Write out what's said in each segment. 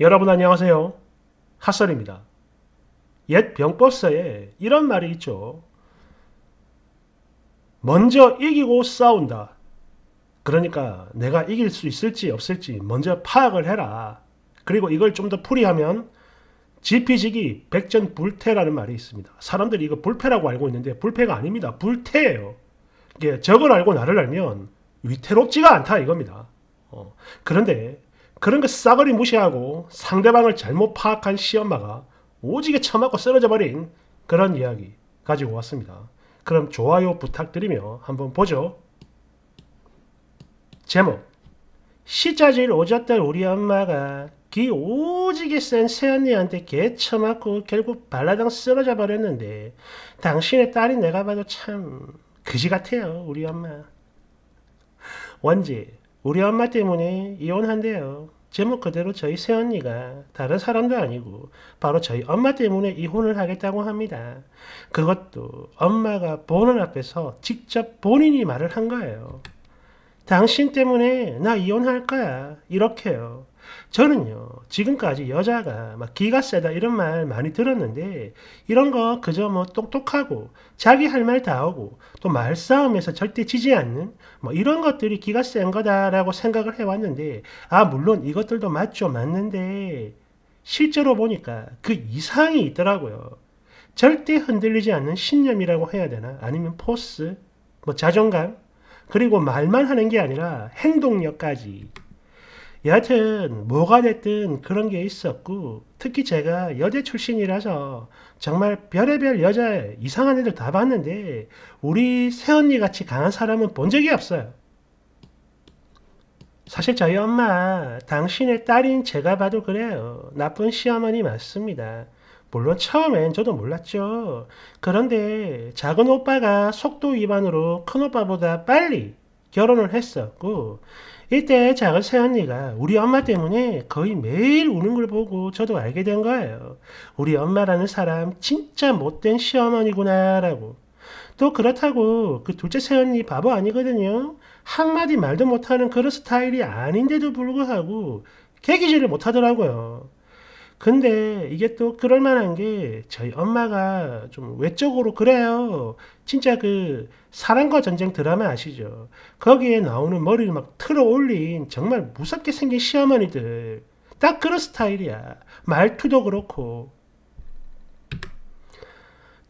여러분 안녕하세요. 핫설입니다. 옛 병법서에 이런 말이 있죠. 먼저 이기고 싸운다. 그러니까 내가 이길 수 있을지 없을지 먼저 파악을 해라. 그리고 이걸 좀 더 풀이하면 지피지기 백전불태라는 말이 있습니다. 사람들이 이거 불패라고 알고 있는데 불패가 아닙니다. 불태예요. 이게 적을 알고 나를 알면 위태롭지가 않다 이겁니다. 어. 그런데 그런 거 싸그리 무시하고 상대방을 잘못 파악한 시엄마가 오지게 처맞고 쓰러져 버린 그런 이야기 가지고 왔습니다. 그럼 좋아요 부탁드리며 한번 보죠. 제목 시자질 오졌던 우리 엄마가 귀 오지게 센 새언니한테 개 처맞고 결국 발라당 쓰러져 버렸는데 당신의 딸이 내가 봐도 참 그지 같아요 우리 엄마 원제 우리 엄마 때문에 이혼한대요. 제목 그대로 저희 새언니가 다른 사람도 아니고 바로 저희 엄마 때문에 이혼을 하겠다고 합니다. 그것도 엄마가 보는 앞에서 직접 본인이 말을 한 거예요. 당신 때문에 나 이혼할 거야. 이렇게요. 저는요. 지금까지 여자가 막 기가 세다 이런 말 많이 들었는데 이런 거 그저 뭐 똑똑하고 자기 할 말 다 하고 또 말싸움에서 절대 지지 않는 뭐 이런 것들이 기가 센 거다라고 생각을 해왔는데 아 물론 이것들도 맞죠 맞는데 실제로 보니까 그 이상이 있더라고요. 절대 흔들리지 않는 신념이라고 해야 되나 아니면 포스 뭐 자존감 그리고 말만 하는 게 아니라 행동력까지 여하튼 뭐가 됐든 그런 게 있었고 특히 제가 여대 출신이라서 정말 별의별 여자 이상한 애들 다 봤는데 우리 새언니 같이 강한 사람은 본 적이 없어요. 사실 저희 엄마 당신의 딸인 제가 봐도 그래요. 나쁜 시어머니 맞습니다. 물론 처음엔 저도 몰랐죠. 그런데 작은 오빠가 속도 위반으로 큰 오빠보다 빨리 결혼을 했었고 이때 작은 새언니가 우리 엄마 때문에 거의 매일 우는 걸 보고 저도 알게 된 거예요. 우리 엄마라는 사람 진짜 못된 시어머니구나라고. 또 그렇다고 그 둘째 새언니 바보 아니거든요. 한마디 말도 못하는 그런 스타일이 아닌데도 불구하고 개기질을 못하더라고요. 근데 이게 또 그럴만한 게 저희 엄마가 좀 외적으로 그래요. 진짜 그 사랑과 전쟁 드라마 아시죠? 거기에 나오는 머리를 막 틀어 올린 정말 무섭게 생긴 시어머니들. 딱 그런 스타일이야. 말투도 그렇고.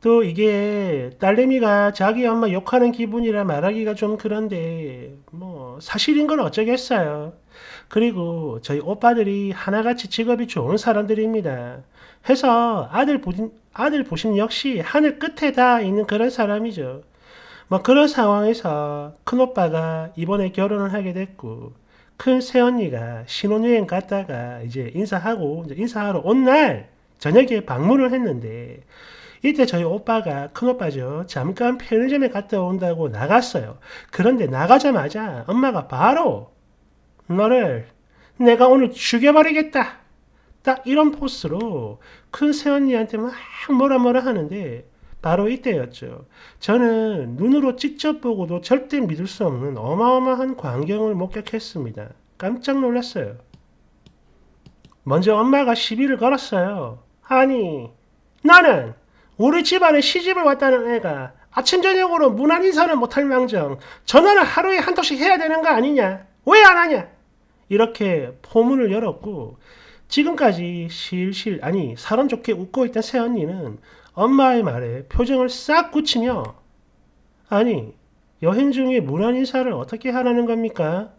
또 이게 딸내미가 자기 엄마 욕하는 기분이라 말하기가 좀 그런데 뭐 사실인 건 어쩌겠어요. 그리고 저희 오빠들이 하나같이 직업이 좋은 사람들입니다. 해서 아들 부심, 아들 부심 역시 하늘 끝에다 있는 그런 사람이죠. 뭐 그런 상황에서 큰 오빠가 이번에 결혼을 하게 됐고, 큰 새언니가 신혼여행 갔다가 이제 인사하고, 이제 인사하러 온 날 저녁에 방문을 했는데, 이때 저희 오빠가 큰오빠죠. 잠깐 편의점에 갔다 온다고 나갔어요. 그런데 나가자마자 엄마가 바로 너를 내가 오늘 죽여버리겠다. 딱 이런 포스로 큰 새언니한테 막 뭐라 뭐라 하는데 바로 이때였죠. 저는 눈으로 직접 보고도 절대 믿을 수 없는 어마어마한 광경을 목격했습니다. 깜짝 놀랐어요. 먼저 엄마가 시비를 걸었어요. 아니, 나는 우리 집안에 시집을 왔다는 애가 아침 저녁으로 문안 인사는 못할 망정 전화를 하루에 한 통씩 해야 되는 거 아니냐? 왜 안 하냐? 이렇게 포문을 열었고 지금까지 실실 아니 사람 좋게 웃고 있던 새언니는 엄마의 말에 표정을 싹 굳히며 아니 여행 중에 무난 인사를 어떻게 하라는 겁니까?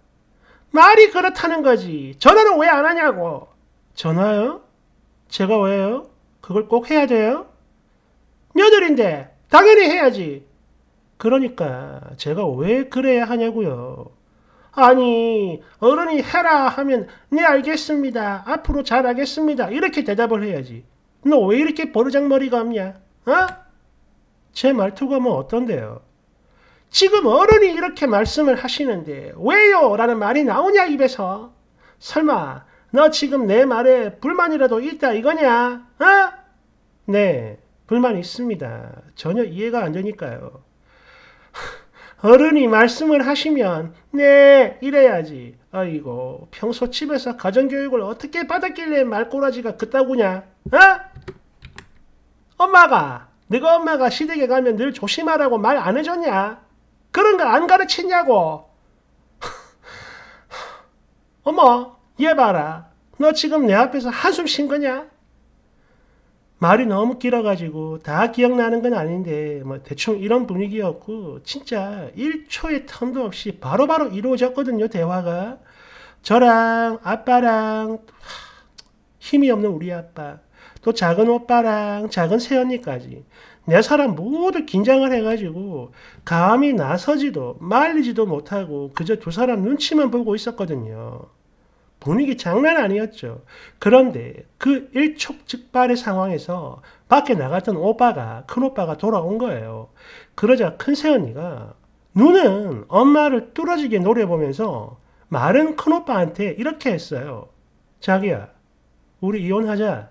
말이 그렇다는 거지 전화는 왜 안 하냐고 전화요? 제가 왜요? 그걸 꼭 해야 돼요? 며느리인데 당연히 해야지 그러니까 제가 왜 그래야 하냐고요 아니 어른이 해라 하면 네 알겠습니다. 앞으로 잘 하겠습니다. 이렇게 대답을 해야지. 너 왜 이렇게 버르장머리가 없냐? 어? 제 말투가 뭐 어떤데요? 지금 어른이 이렇게 말씀을 하시는데 왜요? 라는 말이 나오냐 입에서? 설마 너 지금 내 말에 불만이라도 있다 이거냐? 어? 네, 불만 있습니다. 전혀 이해가 안 되니까요. 어른이 말씀을 하시면 네 이래야지. 아이고 평소 집에서 가정교육을 어떻게 받았길래 말꼬라지가 그따구냐? 어? 엄마가 네가 엄마가 시댁에 가면 늘 조심하라고 말 안 해줬냐? 그런 거 안 가르치냐고? 어머 얘 봐라 너 지금 내 앞에서 한숨 쉰 거냐? 말이 너무 길어가지고 다 기억나는 건 아닌데 뭐 대충 이런 분위기였고 진짜 1초의 텀도 없이 바로바로 바로 이루어졌거든요 대화가 저랑 아빠랑 힘이 없는 우리 아빠 또 작은 오빠랑 작은 새언니까지 내 사람 모두 긴장을 해가지고 감히 나서지도 말리지도 못하고 그저 두 사람 눈치만 보고 있었거든요. 분위기 장난 아니었죠. 그런데 그 일촉즉발의 상황에서 밖에 나갔던 오빠가 큰오빠가 돌아온 거예요. 그러자 큰새언니가 눈은 엄마를 뚫어지게 노려보면서 말은 큰오빠한테 이렇게 했어요. 자기야 우리 이혼하자.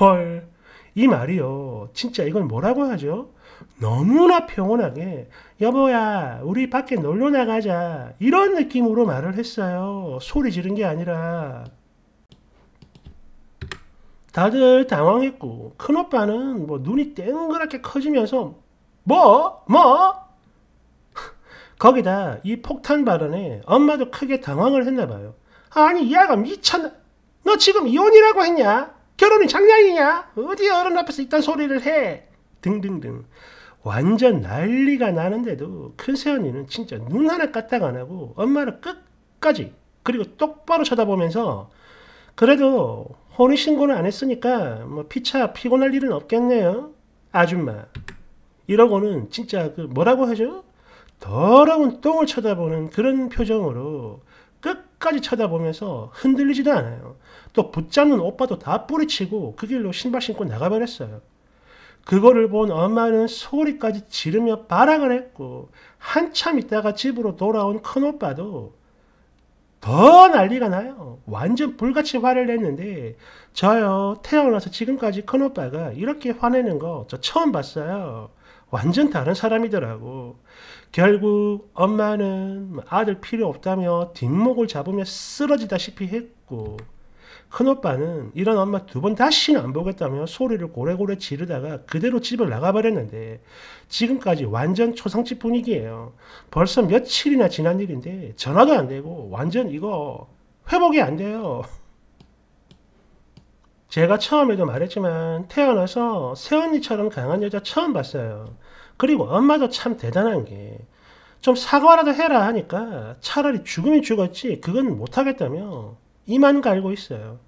헐이 말이요. 진짜 이건 뭐라고 하죠? 너무나 평온하게 여보야 우리 밖에 놀러 나가자 이런 느낌으로 말을 했어요. 소리 지른 게 아니라 다들 당황했고 큰오빠는 뭐 눈이 땡그랗게 커지면서 뭐? 뭐? 거기다 이 폭탄 발언에 엄마도 크게 당황을 했나 봐요. 아니 이 아가 미쳤나? 너 지금 이혼이라고 했냐? 결혼이 장난이냐? 어디 어른 앞에서 이딴 소리를 해? 등등등 완전 난리가 나는데도 큰 새언니는 진짜 눈 하나 까딱 안 하고 엄마를 끝까지 그리고 똑바로 쳐다보면서 그래도 혼인 신고는 안 했으니까 뭐 피차 피곤할 일은 없겠네요. 아줌마 이러고는 진짜 그 뭐라고 하죠? 더러운 똥을 쳐다보는 그런 표정으로 끝까지 쳐다보면서 흔들리지도 않아요. 또 붙잡는 오빠도 다 뿌리치고 그 길로 신발 신고 나가버렸어요. 그거를 본 엄마는 소리까지 지르며 발악을 했고 한참 있다가 집으로 돌아온 큰오빠도 더 난리가 나요. 완전 불같이 화를 냈는데 저요 태어나서 지금까지 큰오빠가 이렇게 화내는 거 저 처음 봤어요. 완전 다른 사람이더라고. 결국 엄마는 아들 필요 없다며 뒷목을 잡으며 쓰러지다시피 했고 큰오빠는 이런 엄마 두 번 다시는 안 보겠다며 소리를 고래고래 지르다가 그대로 집을 나가버렸는데 지금까지 완전 초상집 분위기예요. 벌써 며칠이나 지난 일인데 전화도 안 되고 완전 이거 회복이 안 돼요. 제가 처음에도 말했지만 태어나서 새언니처럼 강한 여자 처음 봤어요. 그리고 엄마도 참 대단한 게 좀 사과라도 해라 하니까 차라리 죽음이 죽었지 그건 못하겠다며 이만 갈고 있어요.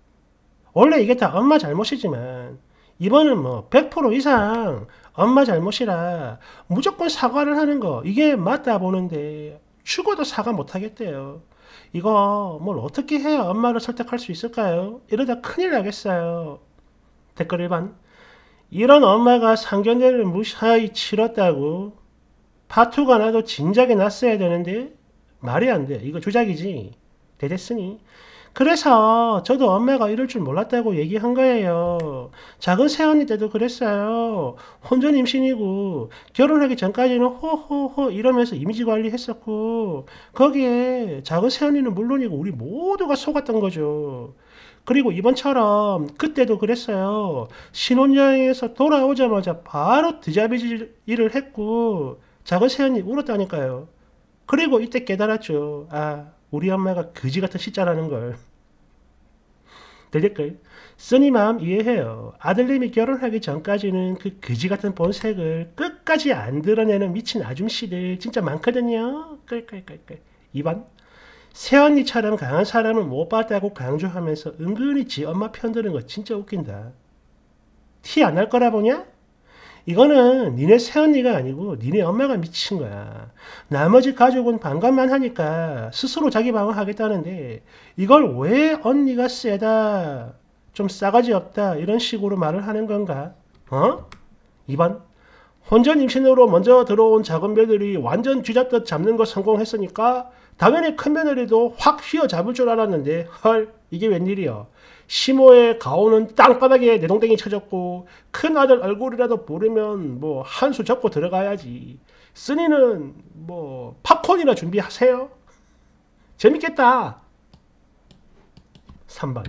원래 이게 다 엄마 잘못이지만 이번은 뭐 100% 이상 엄마 잘못이라 무조건 사과를 하는 거 이게 맞다 보는데 죽어도 사과 못 하겠대요. 이거 뭘 어떻게 해야 엄마를 설득할 수 있을까요? 이러다 큰일 나겠어요. 댓글 1번 이런 엄마가 상견례를 무사히 치렀다고 파투가 나도 진작에 났어야 되는데 말이 안 돼. 이거 조작이지. 대댔으니 그래서 저도 엄마가 이럴 줄 몰랐다고 얘기한 거예요. 작은 새언니 때도 그랬어요. 혼전 임신이고 결혼하기 전까지는 호호호 이러면서 이미지 관리했었고 거기에 작은 새언니는 물론이고 우리 모두가 속았던 거죠. 그리고 이번처럼 그때도 그랬어요. 신혼여행에서 돌아오자마자 바로 드자비질을 했고 작은 새언니 울었다니까요. 그리고 이때 깨달았죠. 아 우리 엄마가 거지 같은 시자라는 걸. 대댓글 쓰니 마음 이해해요. 아들님이 결혼하기 전까지는 그 거지 같은 본색을 끝까지 안 드러내는 미친 아줌씨들 진짜 많거든요. 끌끌끌끌. 2번 새언니처럼 강한 사람을 못 봤다고 강조하면서 은근히 지 엄마 편드는 거 진짜 웃긴다. 티 안 날 거라 보냐? 이거는 니네 새언니가 아니고 니네 엄마가 미친 거야. 나머지 가족은 반감만 하니까 스스로 자기 방어하겠다는데 이걸 왜 언니가 세다, 좀 싸가지 없다 이런 식으로 말을 하는 건가? 어? 2번 혼전 임신으로 먼저 들어온 작은 며느리 완전 쥐잡듯 잡는 거 성공했으니까 당연히 큰 며느리도 확 휘어잡을 줄 알았는데 헐 이게 웬일이여 시모의 가오는 땅바닥에 내동댕이 쳐졌고 큰아들 얼굴이라도 모르면 뭐 한 수 접고 들어가야지 쓰니는 뭐 팝콘이나 준비하세요 재밌겠다 3번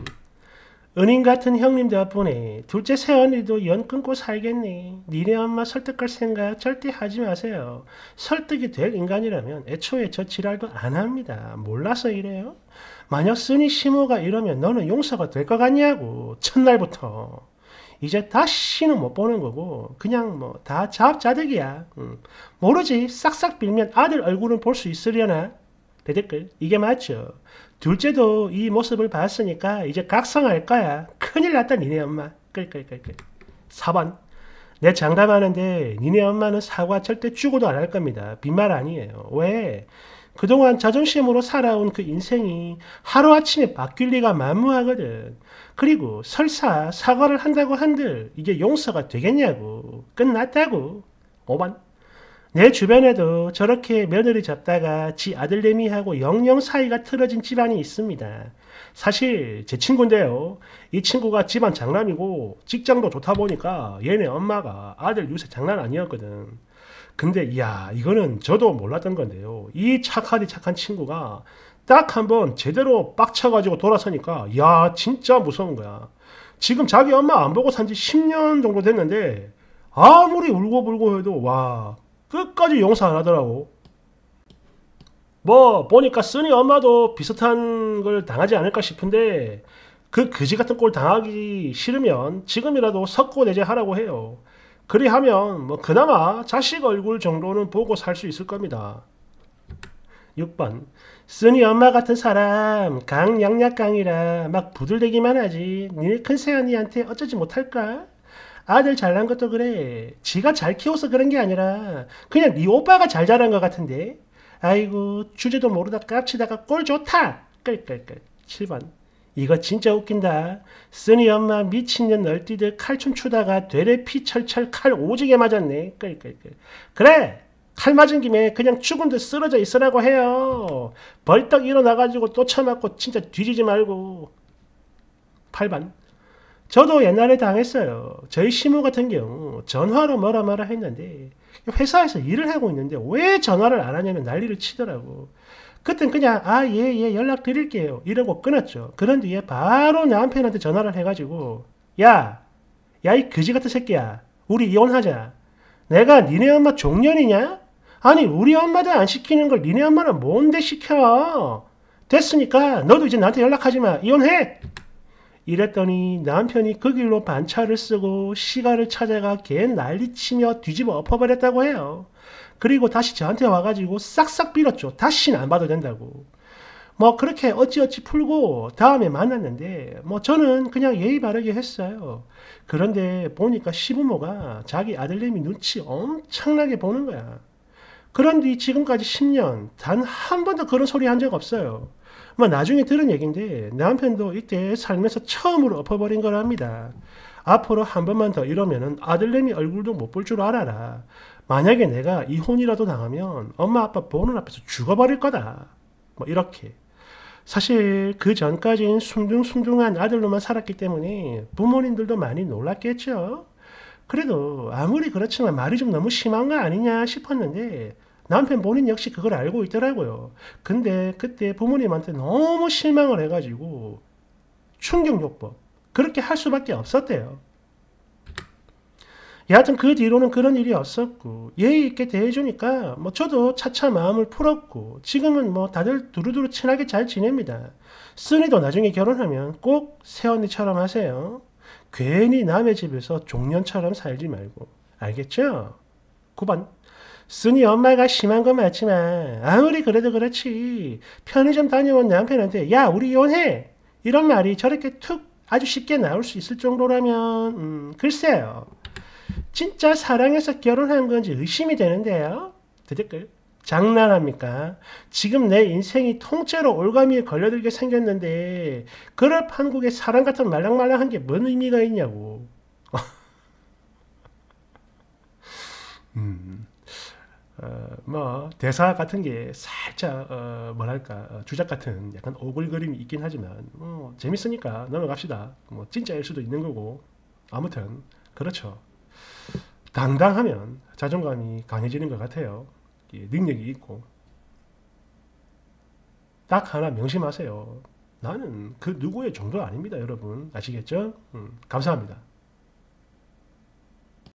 은인 같은 형님들 덕분에 둘째 새언니도 연 끊고 살겠니? 니네 엄마 설득할 생각 절대 하지 마세요. 설득이 될 인간이라면 애초에 저 지랄도 안 합니다. 몰라서 이래요? 만약 쓰니 시모가 이러면 너는 용서가 될 것 같냐고. 첫날부터. 이제 다시는 못 보는 거고 그냥 뭐 다 자업자득이야. 음. 모르지 싹싹 빌면 아들 얼굴은 볼 수 있으려나? 대댓글 이게 맞죠. 둘째도 이 모습을 봤으니까 이제 각성할 거야. 큰일 났다 니네 엄마. 끌끌끌끌. 4번. 내 장담하는데 니네 엄마는 사과 절대 죽어도 안 할 겁니다. 빈말 아니에요. 왜? 그동안 자존심으로 살아온 그 인생이 하루아침에 바뀔 리가 만무하거든. 그리고 설사 사과를 한다고 한들 이게 용서가 되겠냐고. 끝났다고. 5번. 내 주변에도 저렇게 며느리 잡다가 지 아들내미하고 영영 사이가 틀어진 집안이 있습니다. 사실 제 친구인데요. 이 친구가 집안 장남이고 직장도 좋다 보니까 얘네 엄마가 아들 요새 장난 아니었거든. 근데 이야 이거는 저도 몰랐던 건데요. 이 착하디 착한 친구가 딱한번 제대로 빡쳐가지고 돌아서니까 야 진짜 무서운 거야. 지금 자기 엄마 안 보고 산지 10년 정도 됐는데 아무리 울고불고 해도 와 끝까지 용서 안 하더라고 뭐 보니까 쓰니 엄마도 비슷한 걸 당하지 않을까 싶은데 그 그지 같은 꼴 당하기 싫으면 지금이라도 석고 내제하라고 해요. 그리하면 뭐 그나마 자식 얼굴 정도는 보고 살 수 있을 겁니다. 6번 쓰니 엄마 같은 사람 강 양약강이라 막 부들대기만 하지 니네 큰새 언니한테 어쩌지 못할까? 아들 잘난 것도 그래. 지가 잘 키워서 그런 게 아니라 그냥 네 오빠가 잘 자란 것 같은데. 아이고 주제도 모르다 깝치다가 꼴 좋다. 끌끌끌. 7번. 이거 진짜 웃긴다. 쓰니 엄마 미친년 널뛰듯 칼춤 추다가 되레 피 철철 칼 오지게 맞았네. 끌끌끌. 그래! 칼 맞은 김에 그냥 죽은 듯 쓰러져 있으라고 해요. 벌떡 일어나가지고 또 쳐맞고 진짜 뒤지지 말고. 8번 저도 옛날에 당했어요. 저희 시모 같은 경우 전화로 뭐라 뭐라 했는데 회사에서 일을 하고 있는데 왜 전화를 안 하냐면 난리를 치더라고. 그땐 그냥 아 예예 예, 연락 드릴게요 이러고 끊었죠. 그런 뒤에 바로 남편한테 전화를 해가지고 야야 이 그지 같은 새끼야 우리 이혼하자. 내가 니네 엄마 종년이냐? 아니 우리 엄마도 안 시키는 걸 니네 엄마는 뭔데 시켜? 됐으니까 너도 이제 나한테 연락하지 마 이혼해. 이랬더니 남편이 그 길로 반차를 쓰고 시가를 찾아가 개 난리치며 뒤집어 엎어버렸다고 해요. 그리고 다시 저한테 와가지고 싹싹 빌었죠. 다시는 안 봐도 된다고. 뭐 그렇게 어찌어찌 풀고 다음에 만났는데 뭐 저는 그냥 예의 바르게 했어요. 그런데 보니까 시부모가 자기 아들내미 눈치 엄청나게 보는 거야. 그런데 지금까지 10년 단 한 번도 그런 소리 한 적 없어요. 뭐 나중에 들은 얘긴데 남편도 이때 살면서 처음으로 엎어버린 거랍니다. 앞으로 한 번만 더이러면 아들내미 얼굴도 못 볼 줄 알아라. 만약에 내가 이혼이라도 당하면 엄마 아빠 보는 앞에서 죽어버릴 거다. 뭐 이렇게. 사실 그 전까진 숭둥숭둥한 아들로만 살았기 때문에 부모님들도 많이 놀랐겠죠. 그래도 아무리 그렇지만 말이 좀 너무 심한 거 아니냐 싶었는데 남편 본인 역시 그걸 알고 있더라고요. 근데 그때 부모님한테 너무 실망을 해가지고 충격요법 그렇게 할 수밖에 없었대요. 여하튼 그 뒤로는 그런 일이 없었고 예의 있게 대해주니까 뭐 저도 차차 마음을 풀었고 지금은 뭐 다들 두루두루 친하게 잘 지냅니다. 쓰니도 나중에 결혼하면 꼭 새언니처럼 하세요. 괜히 남의 집에서 종년처럼 살지 말고. 알겠죠? 9번. 순이 엄마가 심한 건 맞지만 아무리 그래도 그렇지 편의점 다녀온 남편한테 야 우리 이혼해 이런 말이 저렇게 툭 아주 쉽게 나올 수 있을 정도라면 음, 글쎄요 진짜 사랑해서 결혼한 건지 의심이 되는데요. 대댓글 장난합니까? 지금 내 인생이 통째로 올가미에 걸려들게 생겼는데 그럴 판국에 사람 같은 말랑말랑한 게 뭔 의미가 있냐고. 음. 어, 뭐 대사 같은 게 살짝 어, 뭐랄까 어, 주작 같은 약간 오글거림이 있긴 하지만 뭐 재밌으니까 넘어갑시다. 뭐 진짜일 수도 있는 거고 아무튼 그렇죠. 당당하면 자존감이 강해지는 것 같아요. 예, 능력이 있고 딱 하나 명심하세요. 나는 그 누구의 종도 아닙니다. 여러분 아시겠죠? 음, 감사합니다.